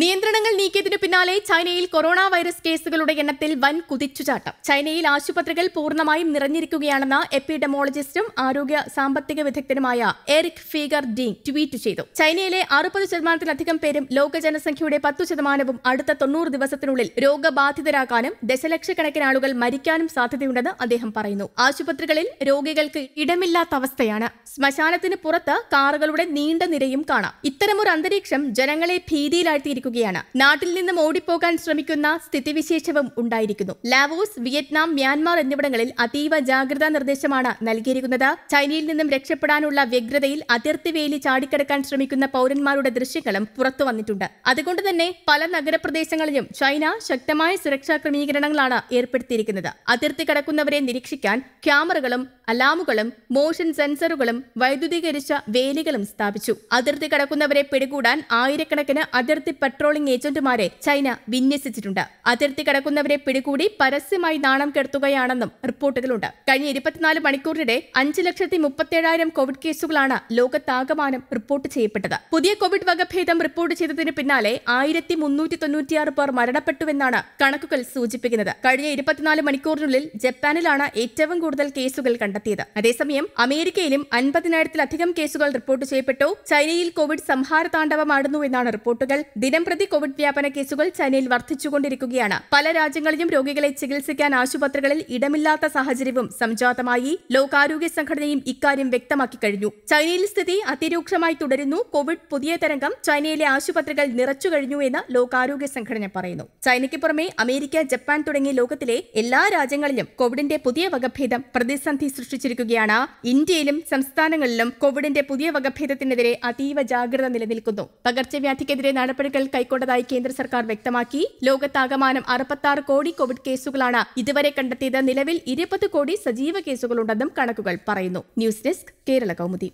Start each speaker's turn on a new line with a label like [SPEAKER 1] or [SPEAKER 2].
[SPEAKER 1] നിയന്ത്രണങ്ങൾ നീക്കിയതിനു പിന്നാലെ ചൈനയിൽ കൊറോണ വൈറസ് കേസുകളുടെ എണ്ണത്തിൽ വൻ കുതിച്ചുചാട്ടം ചൈനയിൽ ആശുപത്രികൾ പൂർണ്ണമായും നിറഞ്ഞിരിക്കുകയാണെന്ന് എപ്പിഡമോളജിസ്റ്റും ആരോഗ്യ സാമ്പത്തിക വിദഗ്ധനുമായ എറിക് ഫീഗർ ഡീങ് ട്വീറ്റ് ചെയ്തു ചൈനയിലെ അറുപത് ശതമാനത്തിലധികം പേരും ലോക ജനസംഖ്യയുടെ പത്തു ശതമാനവും അടുത്ത തൊണ്ണൂറ് ദിവസത്തിനുള്ളിൽ രോഗബാധിതരാകാനും ദശലക്ഷക്കണക്കിന് ആളുകൾ മരിക്കാനും സാധ്യതയുണ്ടെന്ന് അദ്ദേഹം പറയുന്നു ആശുപത്രികളിൽ രോഗികൾക്ക് ഇടമില്ലാത്ത അവസ്ഥയാണ് ശ്മശാനത്തിന് പുറത്ത് കാറുകളുടെ നീണ്ട നിരയും കാണാം ഇത്തരമൊരു അന്തരീക്ഷം ജനങ്ങളെ ഭീതിയിലാഴ്ത്തി നടത്തിയിരിക്കുകയാണ് നാട്ടിൽ നിന്നും ഓടിപ്പോകാൻ ശ്രമിക്കുന്ന സ്ഥിതിവിശേഷവും ഉണ്ടായിരിക്കുന്നു ലാവോസ് വിയറ്റ്നാം മ്യാൻമാർ എന്നിവിടങ്ങളിൽ അതീവ ജാഗ്രതാ നിർദ്ദേശമാണ് നൽകിയിരിക്കുന്നത് ചൈനയിൽ നിന്നും രക്ഷപ്പെടാനുള്ള വ്യഗ്രതയിൽ അതിർത്തി വേലി ചാടിക്കടക്കാൻ ശ്രമിക്കുന്ന പൌരന്മാരുടെ ദൃശ്യങ്ങളും പുറത്തു വന്നിട്ടുണ്ട് അതുകൊണ്ട് തന്നെ പല നഗരപ്രദേശങ്ങളിലും ചൈന ശക്തമായ സുരക്ഷാ ക്രമീകരണങ്ങളാണ് ഏർപ്പെടുത്തിയിരിക്കുന്നത് അതിർത്തി കടക്കുന്നവരെ നിരീക്ഷിക്കാൻ ക്യാമറകളും അലാമുകളും മോഷൻ സെൻസറുകളും വൈദ്യുതീകരിച്ച വേലികളും സ്ഥാപിച്ചു അതിർത്തി കടക്കുന്നവരെ പിടികൂടാൻ ആയിരക്കണക്കിന് അതിർത്തി പട്രോളിംഗ് ഏജന്റുമാരെ ചൈന വിന്യസിച്ചിട്ടുണ്ട് അതിർത്തി കടക്കുന്നവരെ പിടികൂടി പരസ്യമായി നാണം കെടുത്തുകയാണെന്നും റിപ്പോർട്ടുകളുണ്ട് കഴിഞ്ഞ ഇരുപത്തിനാല് മണിക്കൂറിനിടെ അഞ്ച് ലക്ഷത്തി മുപ്പത്തിയേഴായിരം കോവിഡ് കേസുകളാണ് ലോകത്താകമാനം റിപ്പോർട്ട് ചെയ്യപ്പെട്ടത് പുതിയ കോവിഡ് വകഭേദം റിപ്പോർട്ട് ചെയ്തതിന് പിന്നാലെ ആയിരത്തി മുന്നൂറ്റി തൊണ്ണൂറ്റിയാറ് പേർ മരണപ്പെട്ടുവെന്നാണ് കണക്കുകൾ സൂചിപ്പിക്കുന്നത് കഴിഞ്ഞ ഇരുപത്തിനാല് മണിക്കൂറിനുള്ളിൽ ജപ്പാനിലാണ് ഏറ്റവും കൂടുതൽ കേസുകൾ കണ്ടെത്തിയത് അതേസമയം അമേരിക്കയിലും അൻപതിനായിരത്തിലധികം കേസുകൾ റിപ്പോർട്ട് ചെയ്യപ്പെട്ടു ചൈനയിൽ കോവിഡ് സംഹാര എന്നാണ് റിപ്പോർട്ടുകൾ ദിനം പ്രതി കോവിഡ് വ്യാപന കേസുകൾ ചൈനയിൽ വർദ്ധിച്ചുകൊണ്ടിരിക്കുകയാണ് പല രാജ്യങ്ങളിലും രോഗികളെ ചികിത്സിക്കാൻ ആശുപത്രികളിൽ ഇടമില്ലാത്ത സാഹചര്യവും സംജാതമായി ലോകാരോഗ്യ സംഘടനയും ഇക്കാര്യം വ്യക്തമാക്കി കഴിഞ്ഞു ചൈനയിൽ സ്ഥിതി അതിരൂക്ഷമായി തുടരുന്നു കോവിഡ് പുതിയ തരംഗം ചൈനയിലെ ആശുപത്രികൾ നിറച്ചു കഴിഞ്ഞു എന്ന് ലോകാരോഗ്യ സംഘടന പറയുന്നു ചൈനയ്ക്ക് പുറമെ അമേരിക്ക ജപ്പാൻ തുടങ്ങിയ ലോകത്തിലെ എല്ലാ രാജ്യങ്ങളിലും കോവിഡിന്റെ പുതിയ വകഭേദം പ്രതിസന്ധി സൃഷ്ടിച്ചിരിക്കുകയാണ് ഇന്ത്യയിലും സംസ്ഥാനങ്ങളിലും കോവിഡിന്റെ പുതിയ വകഭേദത്തിനെതിരെ അതീവ ജാഗ്രത നിലനിൽക്കുന്നു പകർച്ചവ്യാധിക്കെതിരെ നടപടികൾ കൈക്കൊണ്ടതായി കേന്ദ്ര സർക്കാർ വ്യക്തമാക്കി ലോകത്താകമാനം അറുപത്താറ് കോടി കോവിഡ് കേസുകളാണ് ഇതുവരെ കണ്ടെത്തിയത് നിലവിൽ ഇരുപത് കോടി സജീവ കേസുകളുണ്ടെന്നും കണക്കുകൾ പറയുന്നു ന്യൂസ് ഡെസ്ക് കേരള കൗമുദി